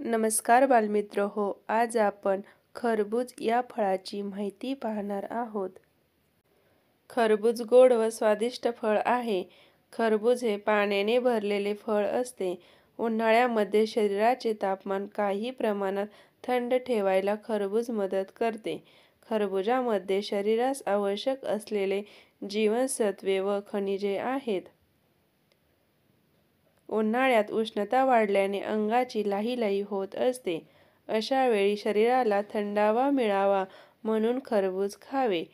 नमस्कार बालमित्र हो आज आपण खरबूज या फळाची माहिती पाहणार आहोत खरबूज गोड व स्वादिष्ट फळ आहे खरबूज हे पाण्याने भरलेले फळ असते उन्हाळ्यामध्ये शरीराचे तापमान काही प्रमाणात थंड ठेवायला खरबूज मदत करते खरबुजामध्ये शरीरास आवश्यक असलेले जीवनसत्वे व खनिजे आहेत उन्हाळ्यात उष्णता वाढल्याने अंगाची लाही होत असते अशा वेळी शरीराला थंडावा मिळावा म्हणून खरबूज खावे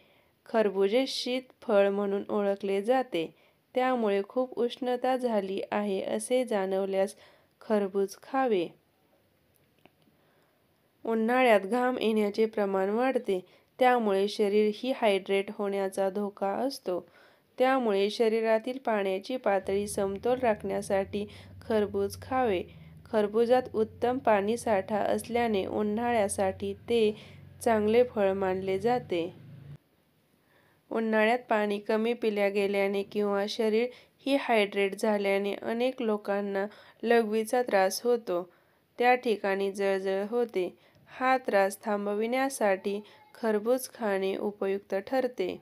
खरबुजे शीत फळ म्हणून ओळखले जाते त्यामुळे खूप उष्णता झाली आहे असे जाणवल्यास खरबूज खावे उन्हाळ्यात घाम येण्याचे प्रमाण वाढते त्यामुळे शरीर ही हायड्रेट होण्याचा धोका असतो त्यामुळे शरीरातील पाण्याची पातळी समतोल राखण्यासाठी खरबूज खावे खरबुजात उत्तम पाणीसाठा असल्याने उन्हाळ्यासाठी ते चांगले फळ मानले जाते उन्हाळ्यात पाणी कमी पिल्या गेल्याने किंवा शरीर हायड्रेट झाल्याने अनेक लोकांना लघवीचा त्रास होतो त्या ठिकाणी जळजळ होते हा त्रास थांबविण्यासाठी खरबूज खाणे उपयुक्त ठरते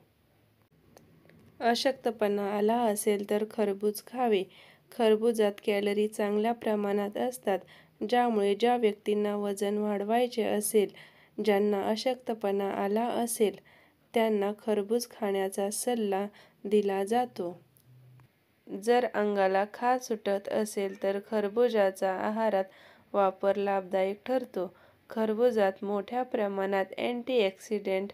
अशक्तपणा आला असेल तर खरबूज खावे खरबुजात कॅलरी चांगल्या प्रमाणात असतात ज्यामुळे ज्या व्यक्तींना वजन वाढवायचे असेल ज्यांना अशक्तपणा आला असेल त्यांना खरबूज खाण्याचा सल्ला दिला जातो जर अंगाला खा सुटत असेल तर खरबुजाचा आहारात वापर लाभदायक ठरतो खरबुजात मोठ्या प्रमाणात अँटीऑक्सिडेंट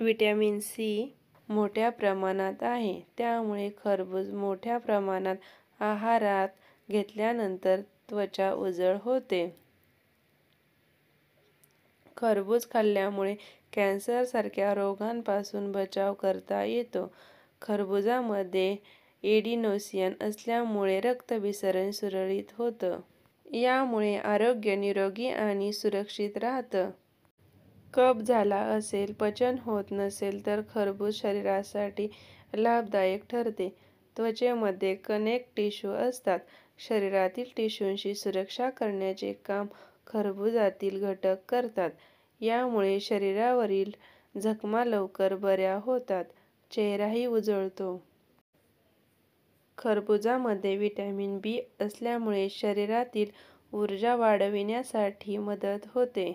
व्हिटॅमिन सी मोठ्या प्रमाणात आहे त्यामुळे खरबूज मोठ्या प्रमाणात आहारात घेतल्यानंतर त्वचा उजळ होते खरबूज खाल्ल्यामुळे कॅन्सरसारख्या रोगांपासून बचाव करता येतो खरबुजामध्ये एडिनोसियन असल्यामुळे रक्तभिसरण सुरळीत होतं यामुळे आरोग्य निरोगी आणि सुरक्षित राहतं कप झाला असेल पचन होत नसेल तर खरबूज शरीरासाठी लाभदायक ठरते त्वचेमध्ये कनेक्ट टिश्यू असतात शरीरातील टिश्यूंशी सुरक्षा करण्याचे काम खरबुजातील घटक करतात यामुळे शरीरावरील जखमा लवकर बऱ्या होतात चेहराही उजळतो खरबुजामध्ये व्हिटॅमिन बी असल्यामुळे शरीरातील ऊर्जा वाढविण्यासाठी मदत होते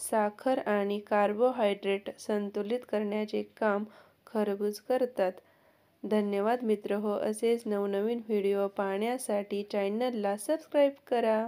साखर आणि कार्बोहायड्रेट संतुलित करण्याचे काम खरबूज करतात धन्यवाद मित्र हो असेच नवनवीन व्हिडिओ पाहण्यासाठी चॅनलला सबस्क्राईब करा